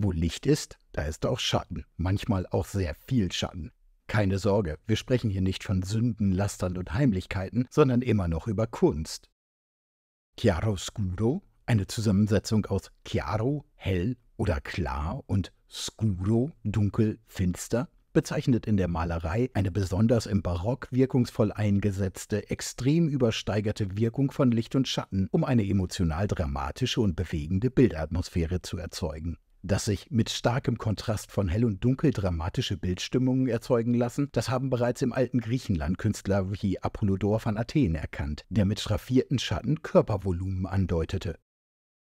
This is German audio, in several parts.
Wo Licht ist, da ist auch Schatten, manchmal auch sehr viel Schatten. Keine Sorge, wir sprechen hier nicht von Sünden, Lastern und Heimlichkeiten, sondern immer noch über Kunst. Chiaroscuro, eine Zusammensetzung aus chiaro, hell oder klar und scuro, dunkel, finster, bezeichnet in der Malerei eine besonders im Barock wirkungsvoll eingesetzte, extrem übersteigerte Wirkung von Licht und Schatten, um eine emotional dramatische und bewegende Bildatmosphäre zu erzeugen dass sich mit starkem Kontrast von hell und dunkel dramatische Bildstimmungen erzeugen lassen, das haben bereits im alten Griechenland Künstler wie Apollodor von Athen erkannt, der mit schraffierten Schatten Körpervolumen andeutete.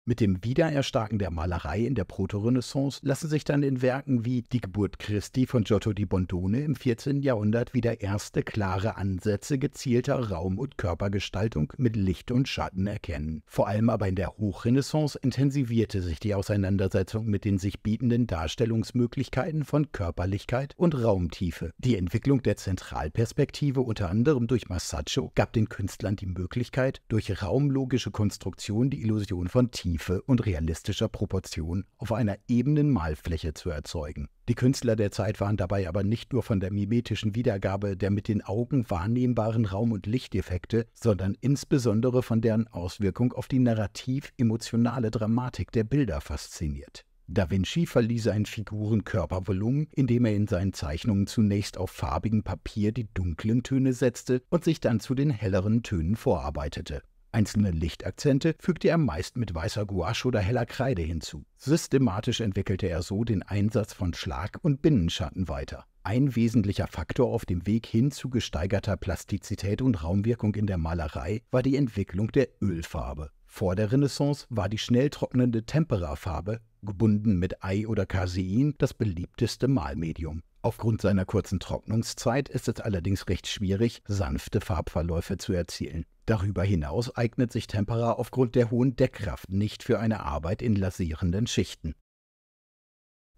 Mit dem Wiedererstarken der Malerei in der Protorenaissance lassen sich dann in Werken wie Die Geburt Christi von Giotto di Bondone im 14. Jahrhundert wieder erste klare Ansätze gezielter Raum- und Körpergestaltung mit Licht und Schatten erkennen. Vor allem aber in der Hochrenaissance intensivierte sich die Auseinandersetzung mit den sich bietenden Darstellungsmöglichkeiten von Körperlichkeit und Raumtiefe. Die Entwicklung der Zentralperspektive unter anderem durch Masaccio gab den Künstlern die Möglichkeit, durch raumlogische Konstruktion die Illusion von Tiefe Tiefe und realistischer Proportion auf einer ebenen Malfläche zu erzeugen. Die Künstler der Zeit waren dabei aber nicht nur von der mimetischen Wiedergabe der mit den Augen wahrnehmbaren Raum- und Lichteffekte, sondern insbesondere von deren Auswirkung auf die narrativ-emotionale Dramatik der Bilder fasziniert. Da Vinci verlieh seinen Figuren Körpervolumen, indem er in seinen Zeichnungen zunächst auf farbigem Papier die dunklen Töne setzte und sich dann zu den helleren Tönen vorarbeitete. Einzelne Lichtakzente fügte er meist mit weißer Gouache oder heller Kreide hinzu. Systematisch entwickelte er so den Einsatz von Schlag- und Binnenschatten weiter. Ein wesentlicher Faktor auf dem Weg hin zu gesteigerter Plastizität und Raumwirkung in der Malerei war die Entwicklung der Ölfarbe. Vor der Renaissance war die schnell trocknende Temperafarbe, gebunden mit Ei oder Casein, das beliebteste Malmedium. Aufgrund seiner kurzen Trocknungszeit ist es allerdings recht schwierig, sanfte Farbverläufe zu erzielen. Darüber hinaus eignet sich Tempera aufgrund der hohen Deckkraft nicht für eine Arbeit in lasierenden Schichten.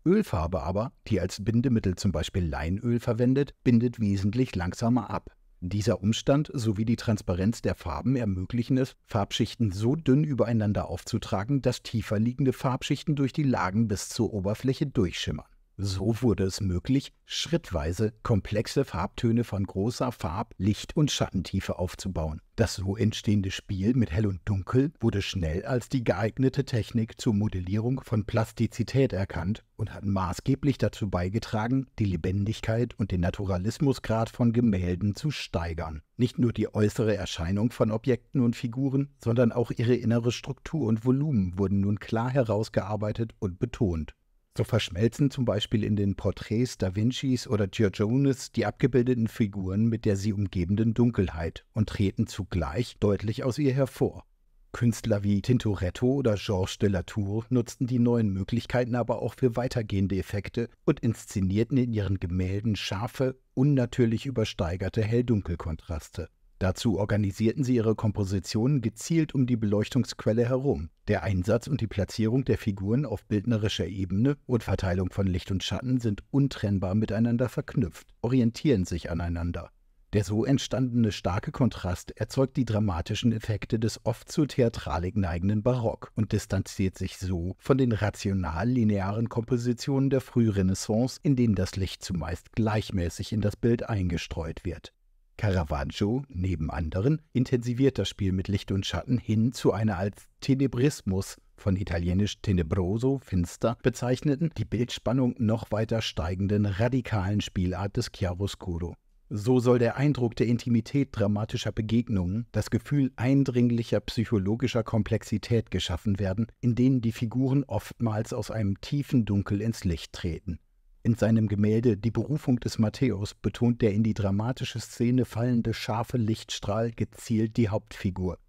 Ölfarbe aber, die als Bindemittel zum Beispiel Leinöl verwendet, bindet wesentlich langsamer ab. Dieser Umstand sowie die Transparenz der Farben ermöglichen es, Farbschichten so dünn übereinander aufzutragen, dass tiefer liegende Farbschichten durch die Lagen bis zur Oberfläche durchschimmern. So wurde es möglich, schrittweise komplexe Farbtöne von großer Farb-, Licht- und Schattentiefe aufzubauen. Das so entstehende Spiel mit Hell und Dunkel wurde schnell als die geeignete Technik zur Modellierung von Plastizität erkannt und hat maßgeblich dazu beigetragen, die Lebendigkeit und den Naturalismusgrad von Gemälden zu steigern. Nicht nur die äußere Erscheinung von Objekten und Figuren, sondern auch ihre innere Struktur und Volumen wurden nun klar herausgearbeitet und betont. So verschmelzen zum Beispiel in den Porträts Da Vincis oder Giorgiones die abgebildeten Figuren mit der sie umgebenden Dunkelheit und treten zugleich deutlich aus ihr hervor. Künstler wie Tintoretto oder Georges de la Tour nutzten die neuen Möglichkeiten aber auch für weitergehende Effekte und inszenierten in ihren Gemälden scharfe, unnatürlich übersteigerte Hell-Dunkel-Kontraste. Dazu organisierten sie ihre Kompositionen gezielt um die Beleuchtungsquelle herum. Der Einsatz und die Platzierung der Figuren auf bildnerischer Ebene und Verteilung von Licht und Schatten sind untrennbar miteinander verknüpft, orientieren sich aneinander. Der so entstandene starke Kontrast erzeugt die dramatischen Effekte des oft zur Theatralik neigenden Barock und distanziert sich so von den rational linearen Kompositionen der Frührenaissance, in denen das Licht zumeist gleichmäßig in das Bild eingestreut wird. Caravaggio, neben anderen, intensiviert das Spiel mit Licht und Schatten hin zu einer als Tenebrismus von italienisch tenebroso, finster, bezeichneten, die Bildspannung noch weiter steigenden radikalen Spielart des Chiaroscuro. So soll der Eindruck der Intimität dramatischer Begegnungen, das Gefühl eindringlicher psychologischer Komplexität geschaffen werden, in denen die Figuren oftmals aus einem tiefen Dunkel ins Licht treten. In seinem Gemälde Die Berufung des Matthäus betont der in die dramatische Szene fallende scharfe Lichtstrahl gezielt die Hauptfigur.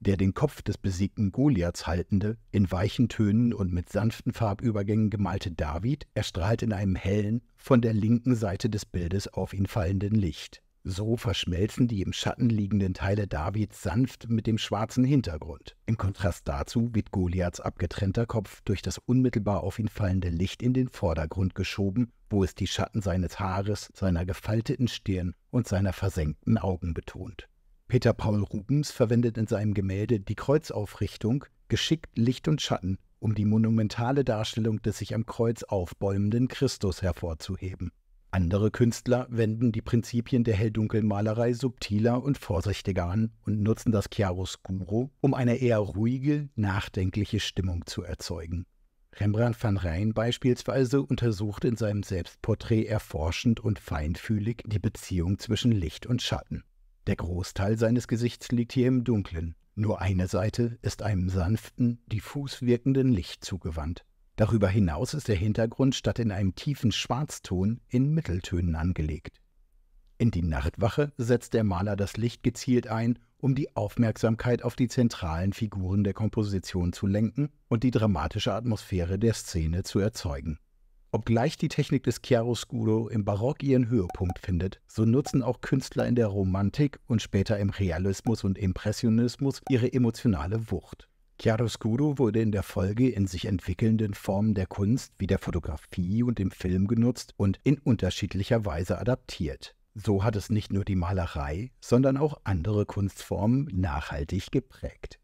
Der den Kopf des besiegten Goliaths haltende, in weichen Tönen und mit sanften Farbübergängen gemalte David erstrahlt in einem hellen, von der linken Seite des Bildes auf ihn fallenden Licht. So verschmelzen die im Schatten liegenden Teile Davids sanft mit dem schwarzen Hintergrund. Im Kontrast dazu wird Goliaths abgetrennter Kopf durch das unmittelbar auf ihn fallende Licht in den Vordergrund geschoben, wo es die Schatten seines Haares, seiner gefalteten Stirn und seiner versenkten Augen betont. Peter Paul Rubens verwendet in seinem Gemälde die Kreuzaufrichtung, geschickt Licht und Schatten, um die monumentale Darstellung des sich am Kreuz aufbäumenden Christus hervorzuheben. Andere Künstler wenden die Prinzipien der Hell-Dunkel-Malerei subtiler und vorsichtiger an und nutzen das Chiaroscuro, um eine eher ruhige, nachdenkliche Stimmung zu erzeugen. Rembrandt van Rijn beispielsweise untersucht in seinem Selbstporträt erforschend und feinfühlig die Beziehung zwischen Licht und Schatten. Der Großteil seines Gesichts liegt hier im Dunklen, nur eine Seite ist einem sanften, diffus wirkenden Licht zugewandt. Darüber hinaus ist der Hintergrund statt in einem tiefen Schwarzton in Mitteltönen angelegt. In die Nachtwache setzt der Maler das Licht gezielt ein, um die Aufmerksamkeit auf die zentralen Figuren der Komposition zu lenken und die dramatische Atmosphäre der Szene zu erzeugen. Obgleich die Technik des Chiaroscuro im Barock ihren Höhepunkt findet, so nutzen auch Künstler in der Romantik und später im Realismus und Impressionismus ihre emotionale Wucht. Chiaroscuro wurde in der Folge in sich entwickelnden Formen der Kunst wie der Fotografie und dem Film genutzt und in unterschiedlicher Weise adaptiert. So hat es nicht nur die Malerei, sondern auch andere Kunstformen nachhaltig geprägt.